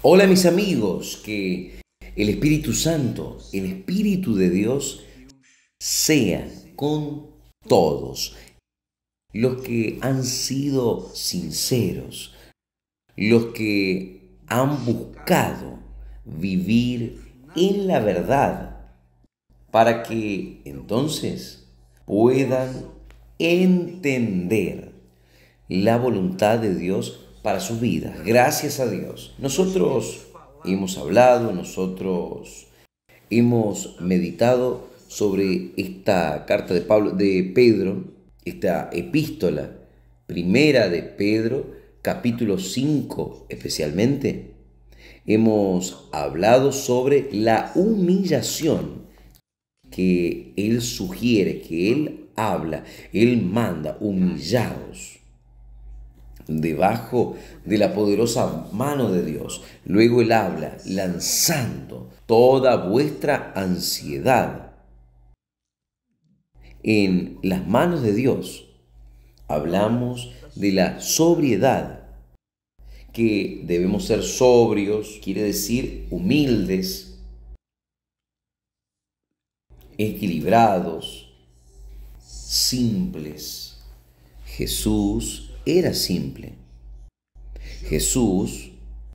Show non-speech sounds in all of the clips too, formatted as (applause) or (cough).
Hola mis amigos, que el Espíritu Santo, el Espíritu de Dios, sea con todos los que han sido sinceros, los que han buscado vivir en la verdad, para que entonces puedan entender la voluntad de Dios para su vida. Gracias a Dios. Nosotros hemos hablado, nosotros hemos meditado sobre esta carta de Pablo de Pedro, esta epístola primera de Pedro, capítulo 5 especialmente. Hemos hablado sobre la humillación que él sugiere, que él habla, él manda humillados debajo de la poderosa mano de Dios. Luego Él habla, lanzando toda vuestra ansiedad en las manos de Dios. Hablamos de la sobriedad, que debemos ser sobrios, quiere decir humildes, equilibrados, simples. Jesús era simple. Jesús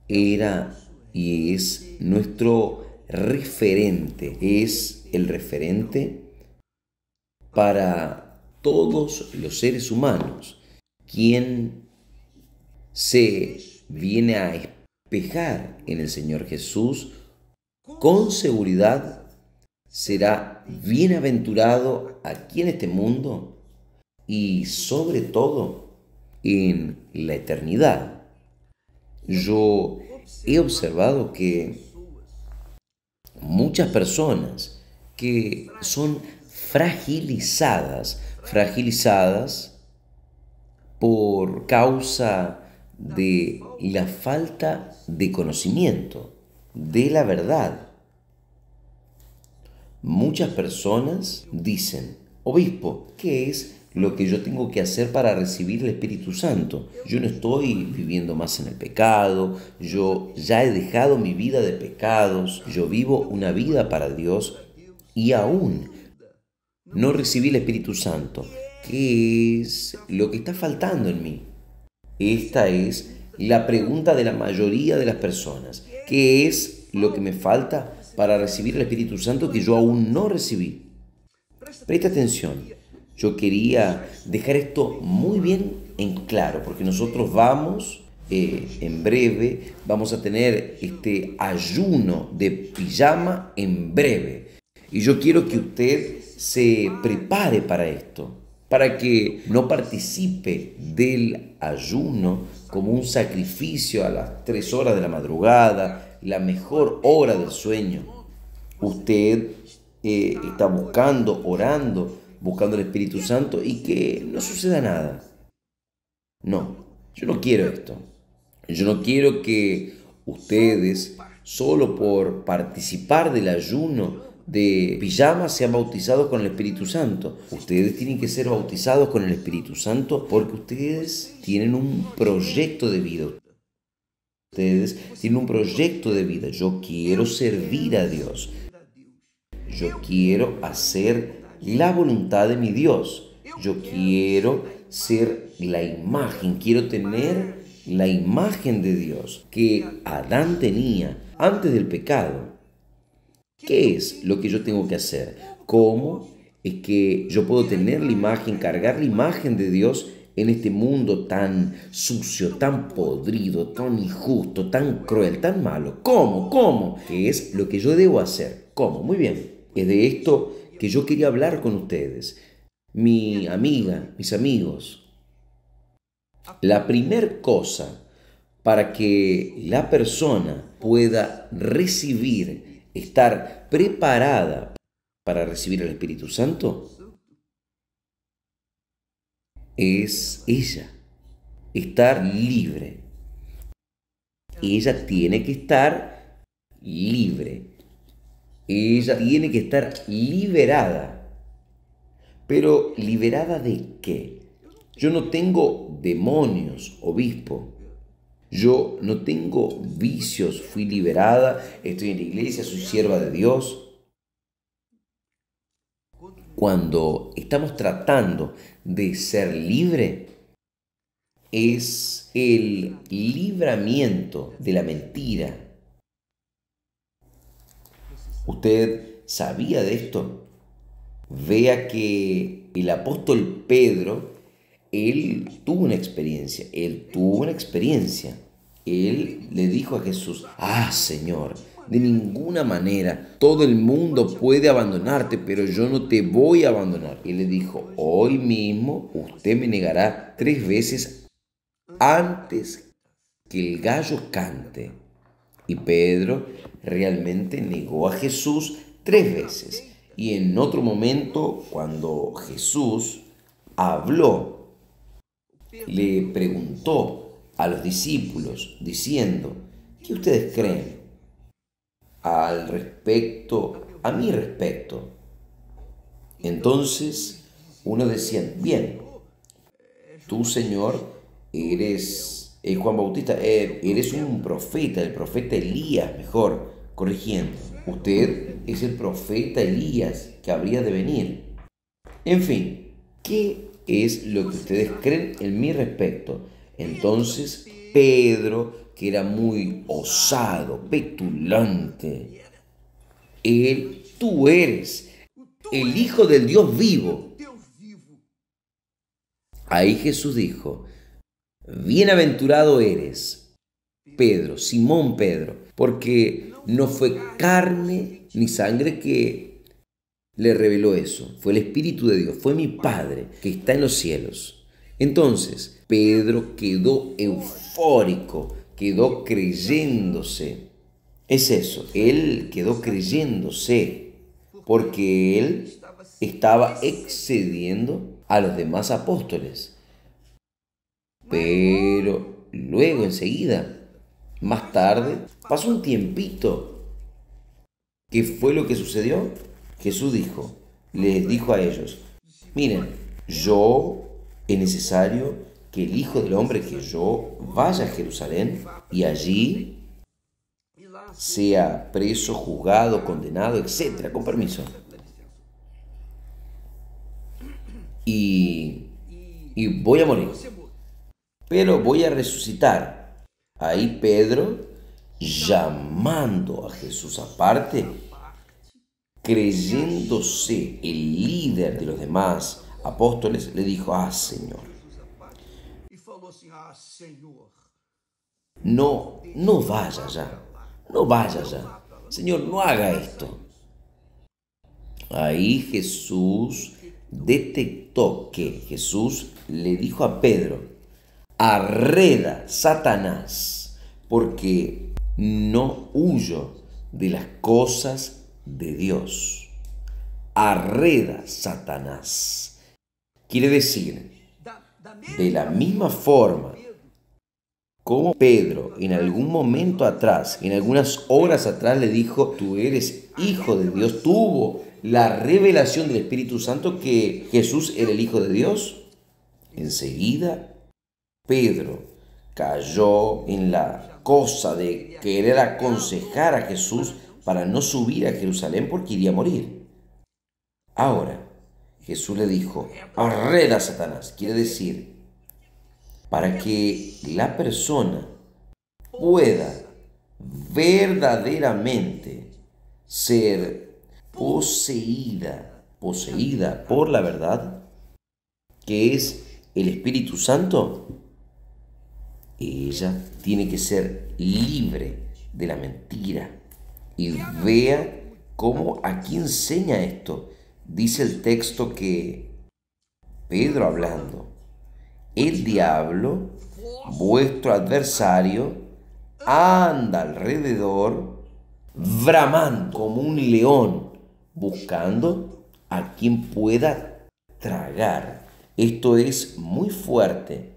era y es nuestro referente, es el referente para todos los seres humanos, quien se viene a espejar en el Señor Jesús, con seguridad será bienaventurado aquí en este mundo y sobre todo en la eternidad. Yo he observado que muchas personas que son fragilizadas, fragilizadas por causa de la falta de conocimiento de la verdad. Muchas personas dicen, obispo, ¿qué es lo que yo tengo que hacer para recibir el Espíritu Santo. Yo no estoy viviendo más en el pecado, yo ya he dejado mi vida de pecados, yo vivo una vida para Dios y aún no recibí el Espíritu Santo. ¿Qué es lo que está faltando en mí? Esta es la pregunta de la mayoría de las personas. ¿Qué es lo que me falta para recibir el Espíritu Santo que yo aún no recibí? Presta atención. Yo quería dejar esto muy bien en claro, porque nosotros vamos, eh, en breve, vamos a tener este ayuno de pijama en breve. Y yo quiero que usted se prepare para esto, para que no participe del ayuno como un sacrificio a las 3 horas de la madrugada, la mejor hora del sueño. Usted eh, está buscando, orando buscando el Espíritu Santo y que no suceda nada. No, yo no quiero esto. Yo no quiero que ustedes, solo por participar del ayuno de pijama, sean bautizados con el Espíritu Santo. Ustedes tienen que ser bautizados con el Espíritu Santo porque ustedes tienen un proyecto de vida. Ustedes tienen un proyecto de vida. Yo quiero servir a Dios. Yo quiero hacer la voluntad de mi Dios. Yo quiero ser la imagen, quiero tener la imagen de Dios que Adán tenía antes del pecado. ¿Qué es lo que yo tengo que hacer? ¿Cómo es que yo puedo tener la imagen, cargar la imagen de Dios en este mundo tan sucio, tan podrido, tan injusto, tan cruel, tan malo? ¿Cómo? ¿Cómo? ¿Qué es lo que yo debo hacer? ¿Cómo? Muy bien. Es de esto que yo quería hablar con ustedes, mi amiga, mis amigos. La primer cosa para que la persona pueda recibir, estar preparada para recibir al Espíritu Santo, es ella, estar libre. Ella tiene que estar libre ella tiene que estar liberada. Pero liberada de qué? Yo no tengo demonios, obispo. Yo no tengo vicios, fui liberada, estoy en la iglesia, soy sierva de Dios. Cuando estamos tratando de ser libre, es el libramiento de la mentira, ¿Usted sabía de esto? Vea que el apóstol Pedro, él tuvo una experiencia, él tuvo una experiencia. Él le dijo a Jesús, ah Señor, de ninguna manera. Todo el mundo puede abandonarte, pero yo no te voy a abandonar. Y le dijo, hoy mismo usted me negará tres veces antes que el gallo cante. Y Pedro realmente negó a Jesús tres veces. Y en otro momento, cuando Jesús habló, le preguntó a los discípulos, diciendo, ¿qué ustedes creen al respecto, a mi respecto? Entonces, uno decía, bien, tú Señor eres eh, Juan Bautista, eh, eres un profeta, el profeta Elías mejor corrigiendo, usted es el profeta Elías que habría de venir. En fin, ¿qué es lo que ustedes creen en mi respecto? Entonces Pedro, que era muy osado, petulante, él, tú eres el Hijo del Dios vivo. Ahí Jesús dijo, bienaventurado eres, Pedro, Simón Pedro, porque no fue carne ni sangre que le reveló eso, fue el Espíritu de Dios, fue mi Padre que está en los cielos. Entonces, Pedro quedó eufórico, quedó creyéndose. Es eso, él quedó creyéndose porque él estaba excediendo a los demás apóstoles. Pero luego enseguida más tarde, pasó un tiempito. ¿Qué fue lo que sucedió? Jesús dijo, les dijo a ellos, miren, yo es necesario que el Hijo del Hombre, que yo, vaya a Jerusalén y allí sea preso, juzgado, condenado, etcétera, con permiso. Y, y voy a morir, pero voy a resucitar. Ahí Pedro, llamando a Jesús aparte, creyéndose el líder de los demás apóstoles, le dijo, ah Señor, no, no vaya ya, no vaya ya, Señor, no haga esto. Ahí Jesús detectó que Jesús le dijo a Pedro, arreda Satanás, porque no huyo de las cosas de Dios. Arreda Satanás. Quiere decir, de la misma forma como Pedro en algún momento atrás, en algunas horas atrás le dijo, tú eres hijo de Dios, tuvo la revelación del Espíritu Santo que Jesús era el Hijo de Dios. Enseguida Pedro cayó en la cosa de querer aconsejar a Jesús para no subir a Jerusalén porque iría a morir. Ahora, Jesús le dijo, arreda Satanás, quiere decir, para que la persona pueda verdaderamente ser poseída, poseída por la verdad, que es el Espíritu Santo, ella tiene que ser libre de la mentira. Y vea cómo aquí enseña esto. Dice el texto que Pedro hablando, el diablo, vuestro adversario, anda alrededor, bramando como un león, buscando a quien pueda tragar. Esto es muy fuerte.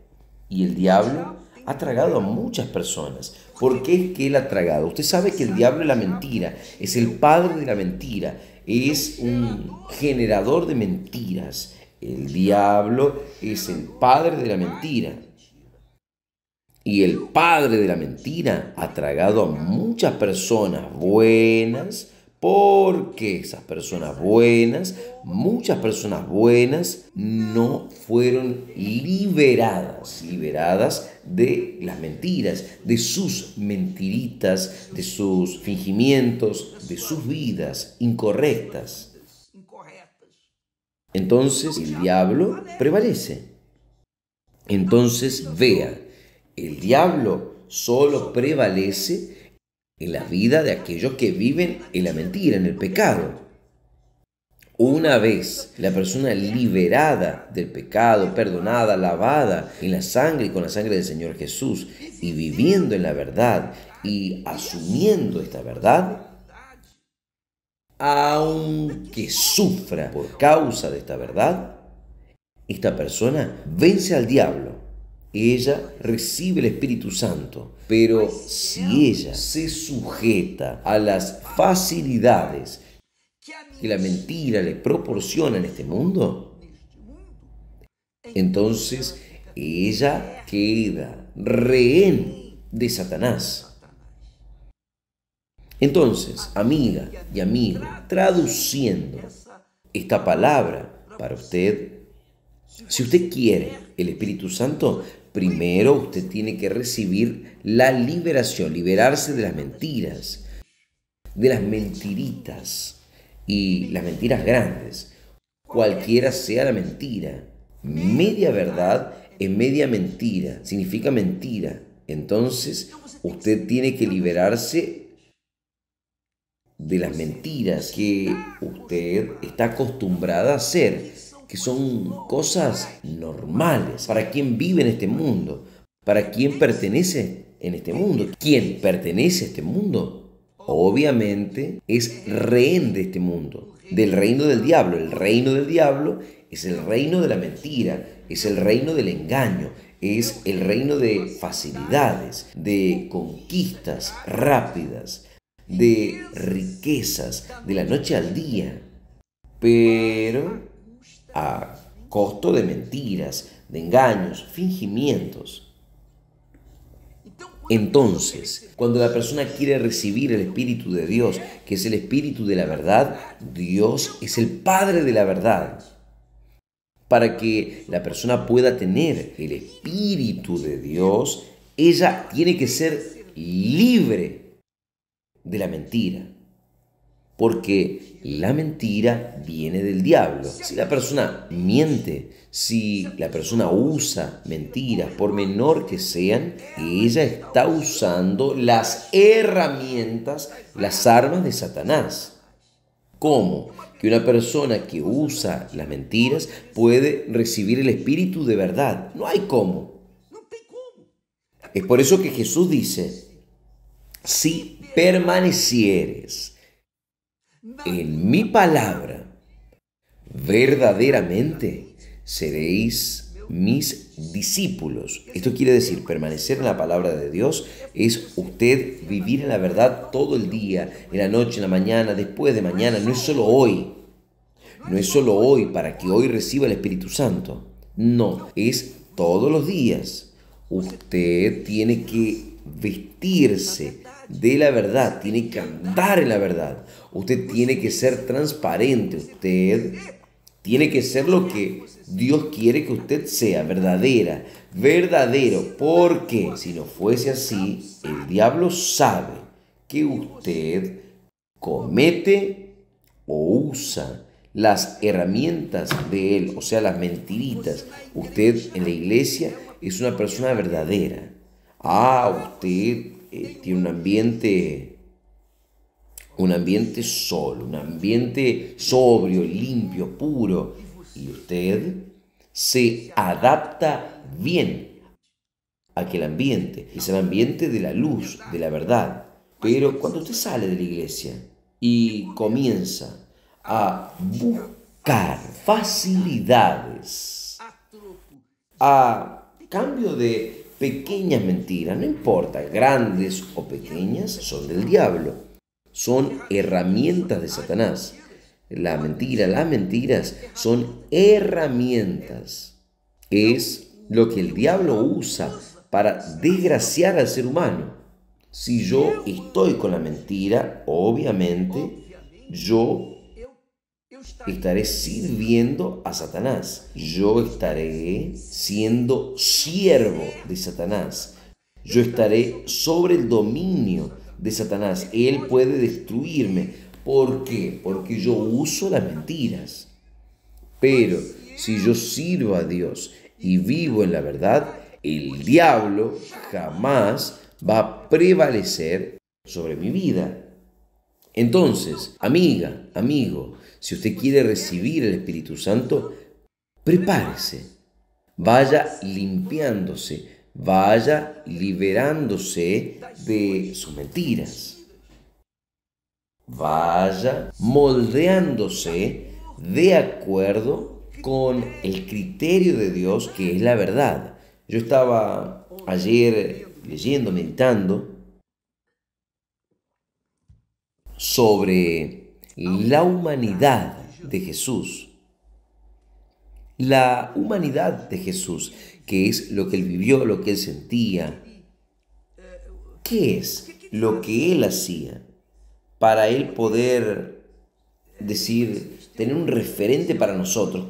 Y el diablo ha tragado a muchas personas. ¿Por qué es que él ha tragado? Usted sabe que el diablo es la mentira, es el padre de la mentira, es un generador de mentiras. El diablo es el padre de la mentira. Y el padre de la mentira ha tragado a muchas personas buenas, porque esas personas buenas, muchas personas buenas, no fueron liberadas, liberadas de las mentiras, de sus mentiritas, de sus fingimientos, de sus vidas incorrectas. Entonces el diablo prevalece. Entonces vea, el diablo solo prevalece en la vida de aquellos que viven en la mentira, en el pecado. Una vez la persona liberada del pecado, perdonada, lavada en la sangre y con la sangre del Señor Jesús y viviendo en la verdad y asumiendo esta verdad, aunque sufra por causa de esta verdad, esta persona vence al diablo ella recibe el Espíritu Santo, pero si ella se sujeta a las facilidades que la mentira le proporciona en este mundo, entonces ella queda rehén de Satanás. Entonces, amiga y amigo, traduciendo esta palabra para usted, si usted quiere el Espíritu Santo, primero usted tiene que recibir la liberación, liberarse de las mentiras, de las mentiritas y las mentiras grandes, cualquiera sea la mentira. Media verdad es media mentira, significa mentira. Entonces, usted tiene que liberarse de las mentiras que usted está acostumbrada a hacer que son cosas normales para quien vive en este mundo, para quien pertenece en este mundo. Quien pertenece a este mundo, obviamente, es rehén de este mundo, del reino del diablo. El reino del diablo es el reino de la mentira, es el reino del engaño, es el reino de facilidades, de conquistas rápidas, de riquezas, de la noche al día. Pero a costo de mentiras, de engaños, fingimientos. Entonces, cuando la persona quiere recibir el Espíritu de Dios, que es el Espíritu de la verdad, Dios es el Padre de la verdad. Para que la persona pueda tener el Espíritu de Dios, ella tiene que ser libre de la mentira. Porque la mentira viene del diablo. Si la persona miente, si la persona usa mentiras, por menor que sean, ella está usando las herramientas, las armas de Satanás. ¿Cómo? Que una persona que usa las mentiras puede recibir el espíritu de verdad. No hay cómo. Es por eso que Jesús dice, si permanecieres en mi palabra, verdaderamente seréis mis discípulos. Esto quiere decir, permanecer en la palabra de Dios es usted vivir en la verdad todo el día, en la noche, en la mañana, después de mañana, no es solo hoy. No es solo hoy para que hoy reciba el Espíritu Santo. No, es todos los días. Usted tiene que vestirse de la verdad, tiene que andar en la verdad. Usted tiene que ser transparente, usted tiene que ser lo que Dios quiere que usted sea, verdadera, verdadero, porque si no fuese así, el diablo sabe que usted comete o usa las herramientas de él, o sea, las mentiritas. Usted en la iglesia es una persona verdadera. Ah, usted eh, tiene un ambiente, un ambiente solo, un ambiente sobrio, limpio, puro, y usted se adapta bien a aquel ambiente, es el ambiente de la luz, de la verdad. Pero cuando usted sale de la iglesia y comienza a buscar facilidades, a cambio de Pequeñas mentiras, no importa, grandes o pequeñas, son del diablo. Son herramientas de Satanás. La mentira, las mentiras son herramientas. Es lo que el diablo usa para desgraciar al ser humano. Si yo estoy con la mentira, obviamente yo estaré sirviendo a Satanás. Yo estaré siendo siervo de Satanás. Yo estaré sobre el dominio de Satanás. Él puede destruirme. ¿Por qué? Porque yo uso las mentiras. Pero si yo sirvo a Dios y vivo en la verdad, el diablo jamás va a prevalecer sobre mi vida. Entonces, amiga, amigo, si usted quiere recibir el Espíritu Santo, prepárese, vaya limpiándose, vaya liberándose de sus mentiras, vaya moldeándose de acuerdo con el criterio de Dios que es la verdad. Yo estaba ayer leyendo, meditando, sobre ah, la humanidad de Jesús. La humanidad de Jesús, que es lo que él vivió, lo que él sentía. ¿Qué es lo que él hacía para él poder decir, tener un referente para nosotros?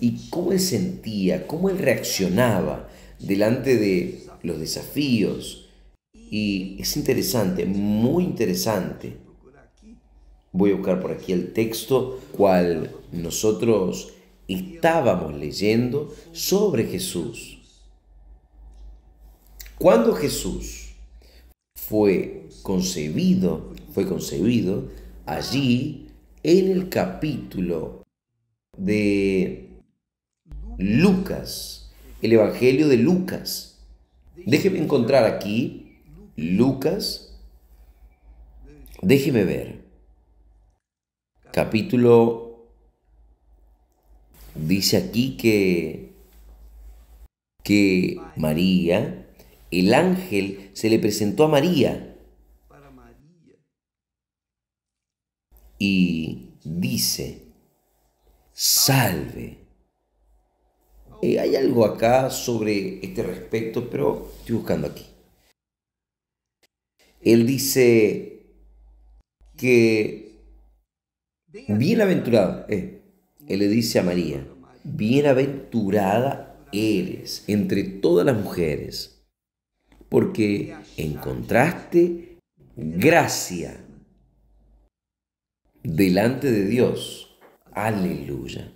¿Y cómo él sentía, cómo él reaccionaba delante de los desafíos? Y es interesante, muy interesante Voy a buscar por aquí el texto cual nosotros estábamos leyendo sobre Jesús. Cuando Jesús fue concebido, fue concebido allí en el capítulo de Lucas, el Evangelio de Lucas. Déjeme encontrar aquí Lucas. Déjeme ver capítulo dice aquí que, que María, el ángel se le presentó a María y dice, salve. Eh, hay algo acá sobre este respecto, pero estoy buscando aquí. Él dice que Bienaventurada, eh. él le dice a María, bienaventurada eres entre todas las mujeres, porque encontraste gracia delante de Dios. Aleluya.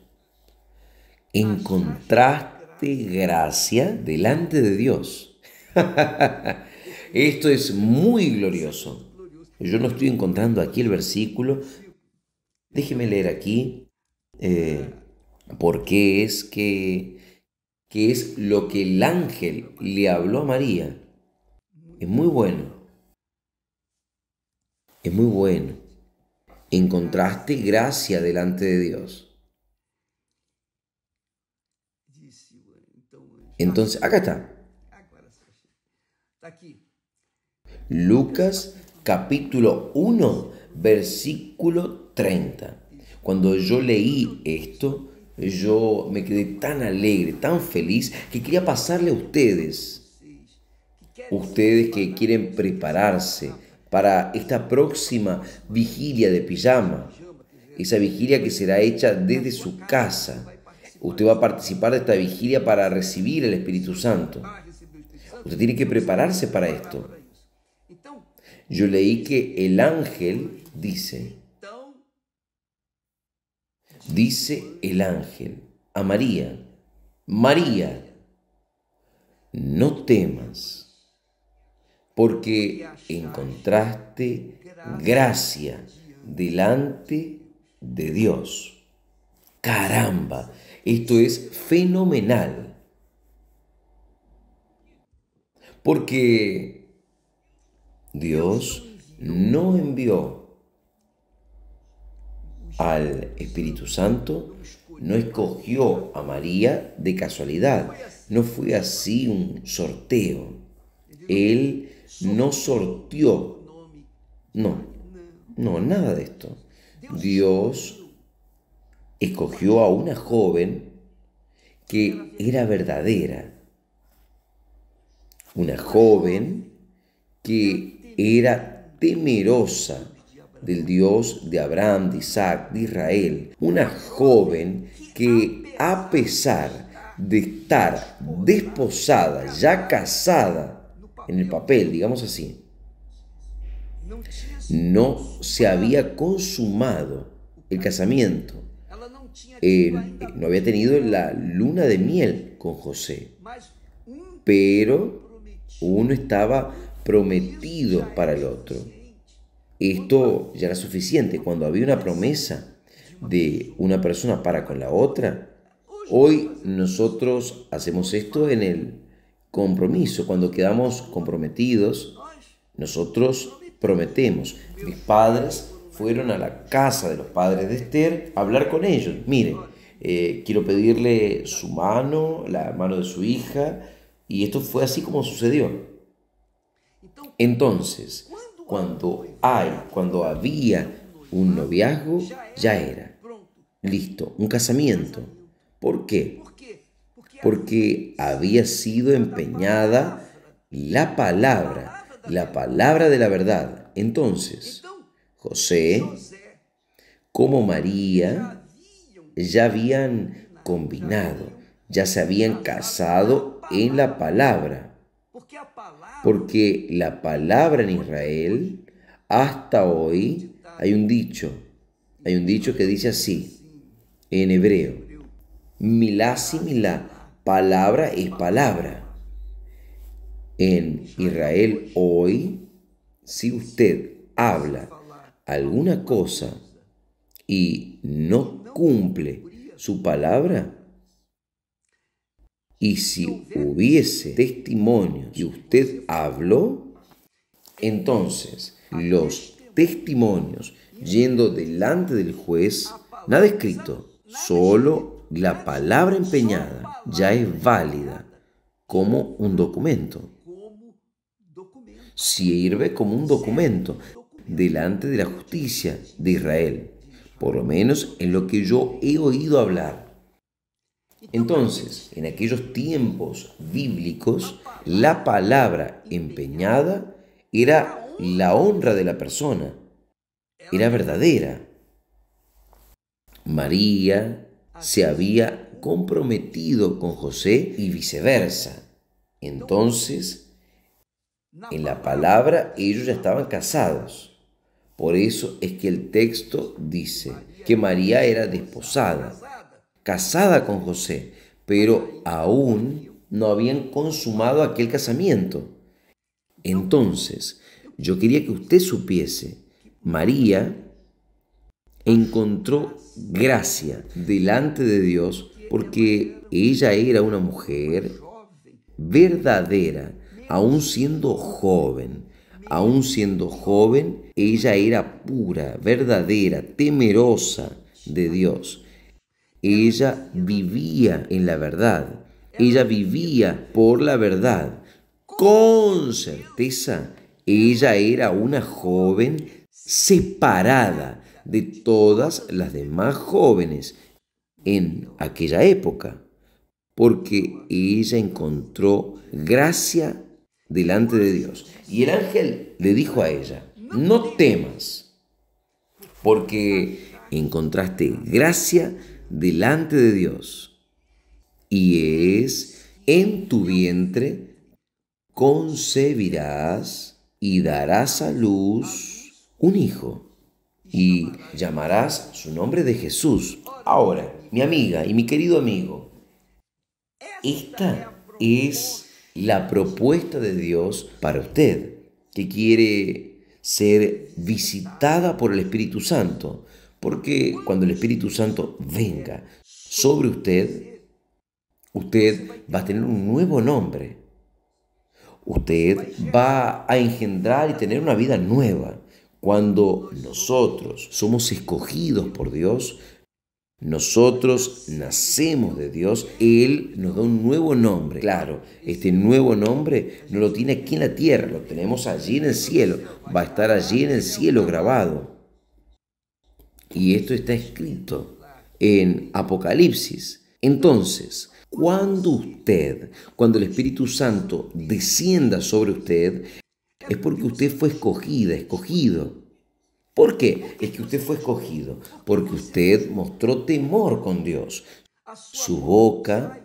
Encontraste gracia delante de Dios. (laughs) Esto es muy glorioso. Yo no estoy encontrando aquí el versículo Déjeme leer aquí eh, por qué es que, es lo que el ángel le habló a María. Es muy bueno. Es muy bueno. Encontraste gracia delante de Dios. Entonces, acá está. Lucas capítulo 1, versículo 30. Cuando yo leí esto, yo me quedé tan alegre, tan feliz, que quería pasarle a ustedes, ustedes que quieren prepararse para esta próxima vigilia de pijama, esa vigilia que será hecha desde su casa. Usted va a participar de esta vigilia para recibir el Espíritu Santo. Usted tiene que prepararse para esto. Yo leí que el ángel dice, Dice el ángel a María, María, no temas, porque encontraste gracia delante de Dios. Caramba, esto es fenomenal. Porque Dios no envió al Espíritu Santo, no escogió a María de casualidad, no fue así un sorteo. Él no sortió, no, no, nada de esto. Dios escogió a una joven que era verdadera, una joven que era temerosa del Dios de Abraham, de Isaac, de Israel, una joven que a pesar de estar desposada, ya casada en el papel, digamos así, no se había consumado el casamiento. Eh, no había tenido la luna de miel con José, pero uno estaba prometido para el otro. Esto ya era suficiente. Cuando había una promesa de una persona para con la otra, hoy nosotros hacemos esto en el compromiso. Cuando quedamos comprometidos, nosotros prometemos. Mis padres fueron a la casa de los padres de Esther a hablar con ellos. Miren, eh, quiero pedirle su mano, la mano de su hija, y esto fue así como sucedió. Entonces, cuando hay, cuando había un noviazgo, ya era. Listo, un casamiento. ¿Por qué? Porque había sido empeñada la palabra, la palabra de la verdad. Entonces, José, como María, ya habían combinado, ya se habían casado en la palabra. Porque la palabra en Israel, hasta hoy, hay un dicho, hay un dicho que dice así, en hebreo, milá palabra es palabra. En Israel hoy, si usted habla alguna cosa y no cumple su palabra, y si hubiese testimonio y usted habló, entonces los testimonios yendo delante del juez, nada escrito, solo la palabra empeñada ya es válida como un documento. Sirve como un documento delante de la justicia de Israel, por lo menos en lo que yo he oído hablar. Entonces, en aquellos tiempos bíblicos, la palabra empeñada era la honra de la persona, era verdadera. María se había comprometido con José y viceversa. Entonces, en la palabra ellos ya estaban casados. Por eso es que el texto dice que María era desposada casada con José, pero aún no habían consumado aquel casamiento. Entonces, yo quería que usted supiese, María encontró gracia delante de Dios porque ella era una mujer verdadera, aún siendo joven. Aún siendo joven, ella era pura, verdadera, temerosa de Dios. Ella vivía en la verdad. Ella vivía por la verdad. Con certeza, ella era una joven separada de todas las demás jóvenes en aquella época, porque ella encontró gracia delante de Dios. Y el ángel le dijo a ella, no temas, porque encontraste gracia delante de Dios y es en tu vientre concebirás y darás a luz un hijo y llamarás su nombre de Jesús. Ahora, mi amiga y mi querido amigo, esta es la propuesta de Dios para usted, que quiere ser visitada por el Espíritu Santo, porque cuando el Espíritu Santo venga sobre usted, usted va a tener un nuevo nombre. Usted va a engendrar y tener una vida nueva. Cuando nosotros somos escogidos por Dios, nosotros nacemos de Dios, Él nos da un nuevo nombre. Claro, este nuevo nombre no lo tiene aquí en la tierra, lo tenemos allí en el cielo, va a estar allí en el cielo grabado. Y esto está escrito en Apocalipsis. Entonces, cuando usted, cuando el Espíritu Santo descienda sobre usted, es porque usted fue escogida, escogido. ¿Por qué? Es que usted fue escogido. Porque usted mostró temor con Dios. Su boca,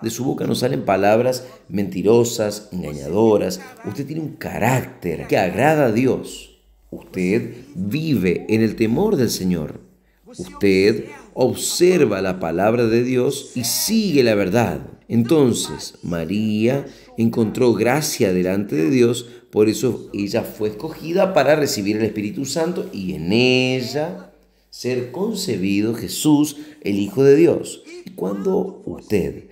de su boca no salen palabras mentirosas, engañadoras. Usted tiene un carácter que agrada a Dios. Usted vive en el temor del Señor. Usted observa la palabra de Dios y sigue la verdad. Entonces, María encontró gracia delante de Dios, por eso ella fue escogida para recibir el Espíritu Santo y en ella ser concebido Jesús, el Hijo de Dios. Y cuando usted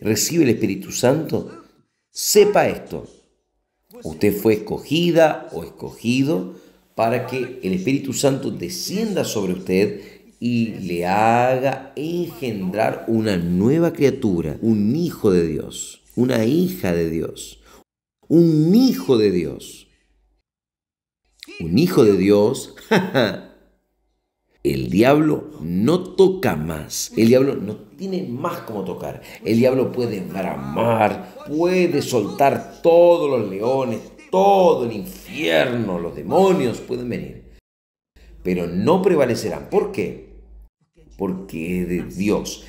recibe el Espíritu Santo, sepa esto, Usted fue escogida o escogido para que el Espíritu Santo descienda sobre usted y le haga engendrar una nueva criatura, un hijo de Dios, una hija de Dios, un hijo de Dios. Un hijo de Dios, (laughs) El diablo no toca más. El diablo no tiene más como tocar. El diablo puede bramar, puede soltar todos los leones, todo el infierno, los demonios pueden venir. Pero no prevalecerán. ¿Por qué? Porque es de Dios,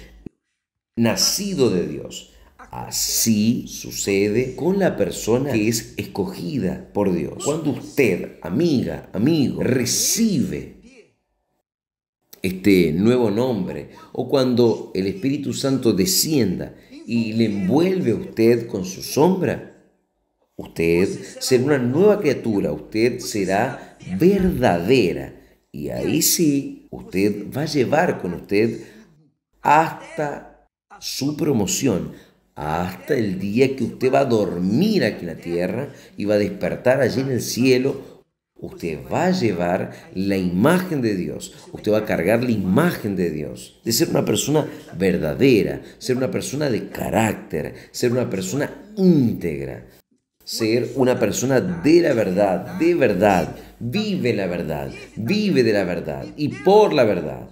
nacido de Dios. Así sucede con la persona que es escogida por Dios. Cuando usted, amiga, amigo, recibe este nuevo nombre o cuando el Espíritu Santo descienda y le envuelve a usted con su sombra, usted será una nueva criatura, usted será verdadera. Y ahí sí, usted va a llevar con usted hasta su promoción, hasta el día que usted va a dormir aquí en la tierra y va a despertar allí en el cielo Usted va a llevar la imagen de Dios, usted va a cargar la imagen de Dios, de ser una persona verdadera, ser una persona de carácter, ser una persona íntegra, ser una persona de la verdad, de verdad, vive la verdad, vive de la verdad y por la verdad.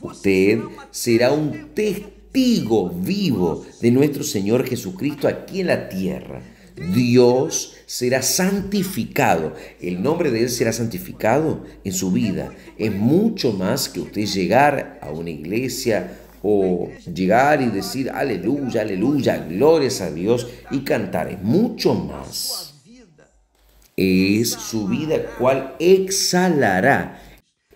Usted será un testigo vivo de nuestro Señor Jesucristo aquí en la tierra. Dios será santificado. El nombre de Él será santificado en su vida. Es mucho más que usted llegar a una iglesia o llegar y decir aleluya, aleluya, gloria a Dios y cantar. Es mucho más. Es su vida cual exhalará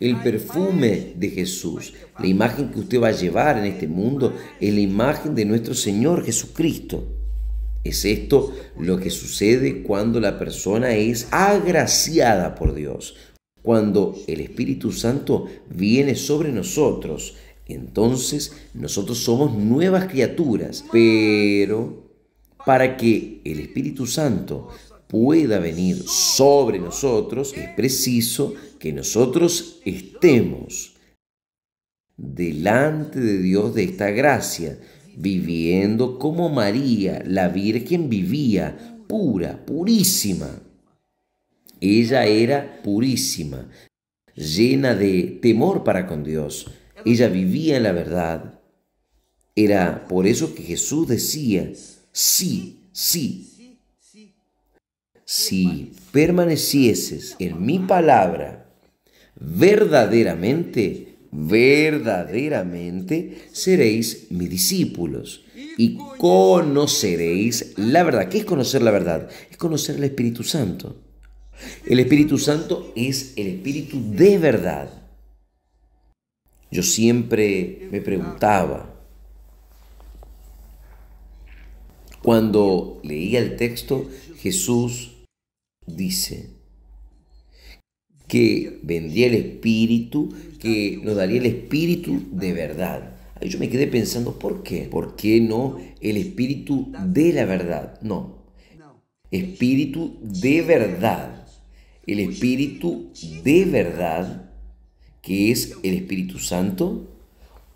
el perfume de Jesús. La imagen que usted va a llevar en este mundo es la imagen de nuestro Señor Jesucristo. Es esto lo que sucede cuando la persona es agraciada por Dios. Cuando el Espíritu Santo viene sobre nosotros, entonces nosotros somos nuevas criaturas. Pero para que el Espíritu Santo pueda venir sobre nosotros, es preciso que nosotros estemos delante de Dios de esta gracia viviendo como María, la Virgen vivía, pura, purísima. Ella era purísima, llena de temor para con Dios. Ella vivía en la verdad. Era por eso que Jesús decía, sí, sí. Si permanecieses en mi palabra, verdaderamente verdaderamente seréis mis discípulos y conoceréis la verdad. ¿Qué es conocer la verdad? Es conocer el Espíritu Santo. El Espíritu Santo es el Espíritu de verdad. Yo siempre me preguntaba, cuando leía el texto, Jesús dice que vendía el Espíritu nos daría el espíritu de verdad. yo me quedé pensando, ¿por qué? ¿Por qué no el espíritu de la verdad? No. Espíritu de verdad. El espíritu de verdad, que es el Espíritu Santo,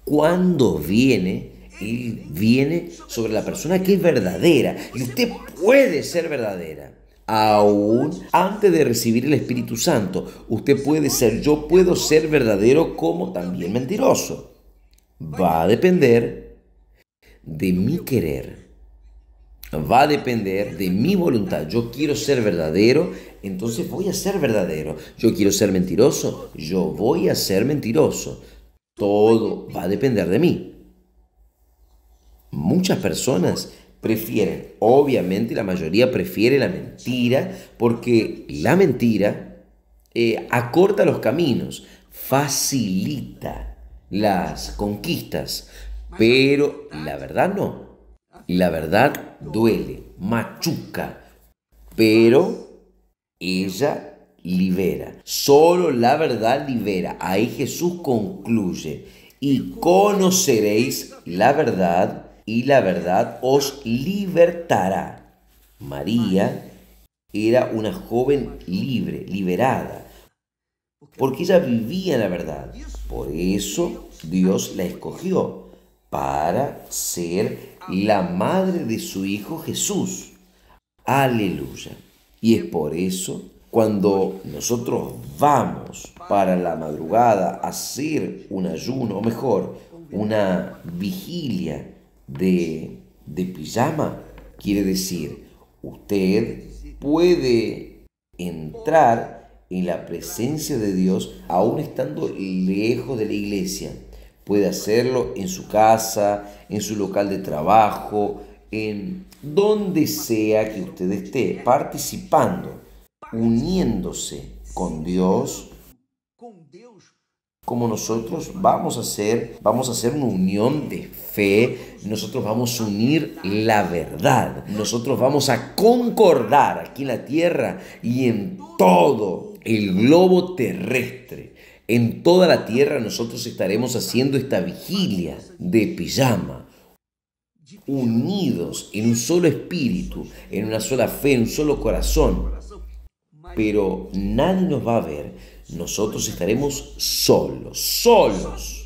cuando viene, Él viene sobre la persona que es verdadera. Y usted puede ser verdadera aún antes de recibir el Espíritu Santo. Usted puede ser, yo puedo ser verdadero como también mentiroso. Va a depender de mi querer. Va a depender de mi voluntad. Yo quiero ser verdadero, entonces voy a ser verdadero. Yo quiero ser mentiroso, yo voy a ser mentiroso. Todo va a depender de mí. Muchas personas prefieren, obviamente la mayoría prefiere la mentira, porque la mentira eh, acorta los caminos, facilita las conquistas, pero la verdad no. La verdad duele, machuca, pero ella libera. Solo la verdad libera. Ahí Jesús concluye, y conoceréis la verdad y la verdad os libertará. María era una joven libre, liberada, porque ella vivía la verdad. Por eso Dios la escogió para ser la madre de su Hijo Jesús. Aleluya. Y es por eso cuando nosotros vamos para la madrugada a hacer un ayuno, o mejor, una vigilia, de, pijama. Quiere decir, usted puede entrar en la presencia de Dios aún estando lejos de la iglesia. Puede hacerlo en su casa, en su local de trabajo, en donde sea que usted esté participando, uniéndose con Dios, como nosotros vamos a hacer, vamos a hacer una unión de fe nosotros vamos a unir la verdad, nosotros vamos a concordar aquí en la tierra y en todo el globo terrestre. En toda la tierra nosotros estaremos haciendo esta vigilia de pijama, unidos en un solo espíritu, en una sola fe, en un solo corazón. Pero nadie nos va a ver, nosotros estaremos solos, solos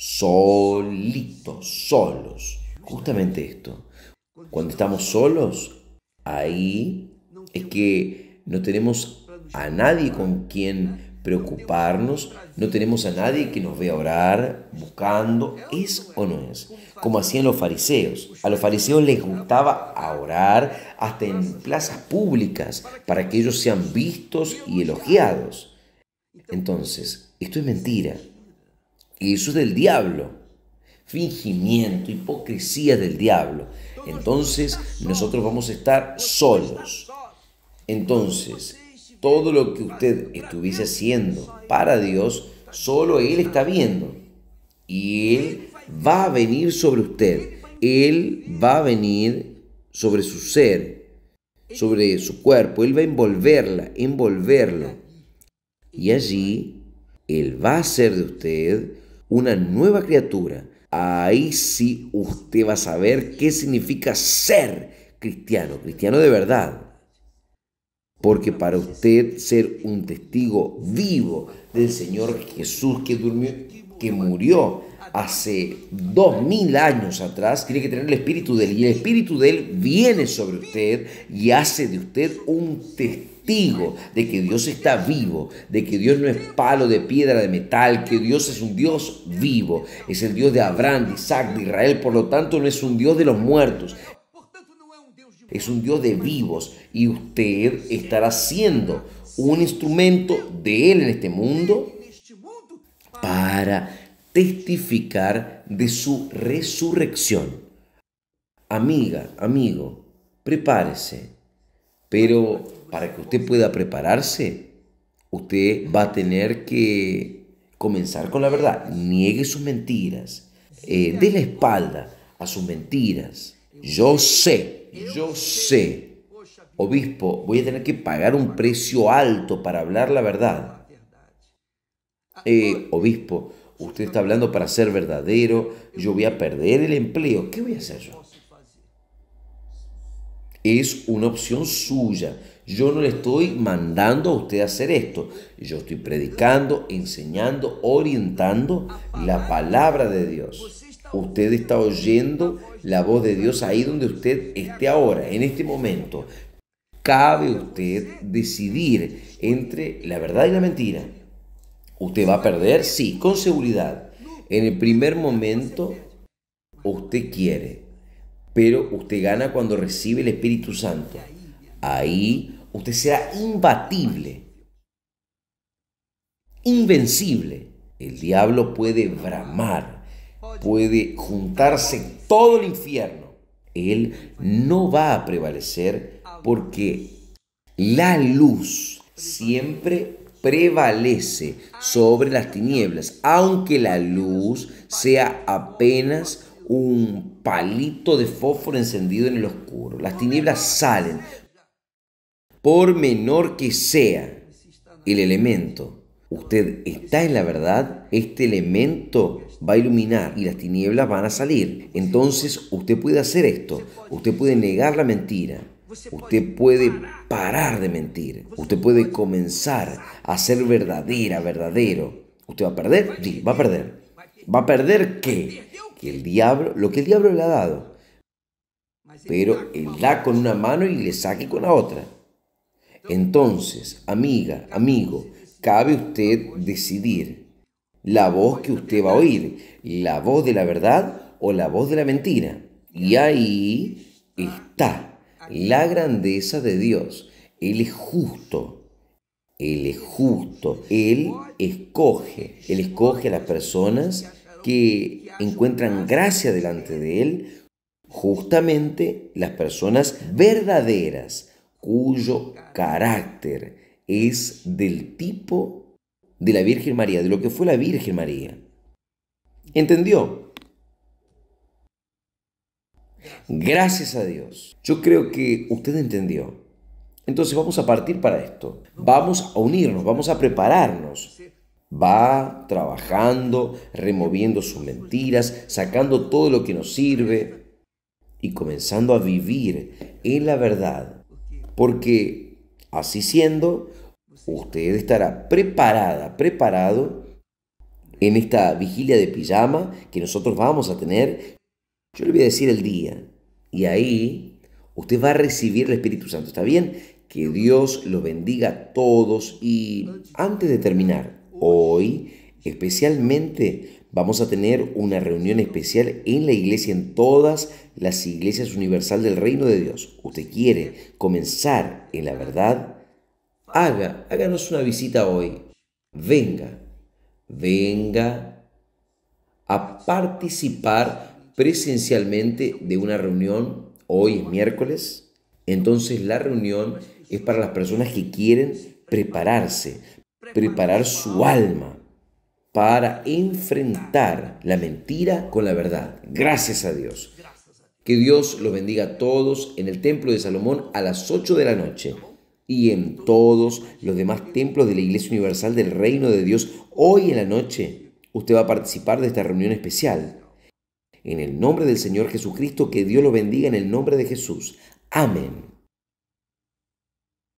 solitos, solos. Justamente esto. Cuando estamos solos, ahí es que no tenemos a nadie con quien preocuparnos, no tenemos a nadie que nos vea orar, buscando, es o no es, como hacían los fariseos. A los fariseos les gustaba orar hasta en plazas públicas para que ellos sean vistos y elogiados. Entonces, esto es mentira eso es del diablo. Fingimiento, hipocresía del diablo. Entonces nosotros vamos a estar solos. Entonces, todo lo que usted estuviese haciendo para Dios, solo Él está viendo. Y Él va a venir sobre usted. Él va a venir sobre su ser, sobre su cuerpo. Él va a envolverla, envolverlo. Y allí Él va a ser de usted una nueva criatura, ahí sí usted va a saber qué significa ser cristiano, cristiano de verdad. Porque para usted ser un testigo vivo del Señor Jesús que durmió, que murió hace dos mil años atrás, tiene que tener el espíritu de él. Y el espíritu de él viene sobre usted y hace de usted un testigo de que Dios está vivo, de que Dios no es palo de piedra de metal, que Dios es un Dios vivo, es el Dios de Abraham, de Isaac, de Israel, por lo tanto no es un Dios de los muertos, es un Dios de vivos y usted estará siendo un instrumento de Él en este mundo para testificar de su resurrección. Amiga, amigo, prepárese. Pero para que usted pueda prepararse, usted va a tener que comenzar con la verdad. Niegue sus mentiras. Eh, dé la espalda a sus mentiras. Yo sé, yo sé. Obispo, voy a tener que pagar un precio alto para hablar la verdad. Eh, obispo, Usted está hablando para ser verdadero, yo voy a perder el empleo. ¿Qué voy a hacer yo? Es una opción suya. Yo no le estoy mandando a usted a hacer esto. Yo estoy predicando, enseñando, orientando la palabra de Dios. Usted está oyendo la voz de Dios ahí donde usted esté ahora, en este momento. Cabe usted decidir entre la verdad y la mentira. ¿Usted va a perder? Sí, con seguridad. En el primer momento, usted quiere, pero usted gana cuando recibe el Espíritu Santo. Ahí usted será imbatible, invencible. El diablo puede bramar, puede juntarse todo el infierno. Él no va a prevalecer porque la luz siempre prevalece sobre las tinieblas, aunque la luz sea apenas un palito de fósforo encendido en el oscuro. Las tinieblas salen, por menor que sea el elemento. Usted está en la verdad, este elemento va a iluminar y las tinieblas van a salir. Entonces usted puede hacer esto, usted puede negar la mentira, Usted puede parar de mentir. Usted puede comenzar a ser verdadera, verdadero. ¿Usted va a perder? Sí, va a perder. ¿Va a perder qué? Que el diablo, lo que el diablo le ha dado. Pero él da con una mano y le saque con la otra. Entonces, amiga, amigo, cabe usted decidir la voz que usted va a oír, la voz de la verdad o la voz de la mentira. Y ahí está la grandeza de Dios. Él es justo. Él es justo. Él escoge. Él escoge a las personas que encuentran gracia delante de Él, justamente las personas verdaderas, cuyo carácter es del tipo de la Virgen María, de lo que fue la Virgen María. ¿Entendió? Gracias a Dios. Yo creo que usted entendió. Entonces vamos a partir para esto. Vamos a unirnos, vamos a prepararnos. Va trabajando, removiendo sus mentiras, sacando todo lo que nos sirve y comenzando a vivir en la verdad. Porque así siendo, usted estará preparada, preparado en esta vigilia de pijama que nosotros vamos a tener yo le voy a decir el día y ahí usted va a recibir el Espíritu Santo. ¿Está bien? Que Dios los bendiga a todos y antes de terminar, hoy especialmente vamos a tener una reunión especial en la iglesia, en todas las iglesias universal del reino de Dios. Usted quiere comenzar en la verdad, haga, háganos una visita hoy. Venga, venga a participar presencialmente de una reunión, hoy es miércoles, entonces la reunión es para las personas que quieren prepararse, preparar su alma para enfrentar la mentira con la verdad. Gracias a Dios. Que Dios los bendiga a todos en el Templo de Salomón a las 8 de la noche y en todos los demás templos de la Iglesia Universal del Reino de Dios. Hoy en la noche usted va a participar de esta reunión especial en el nombre del Señor Jesucristo, que Dios lo bendiga en el nombre de Jesús. Amén.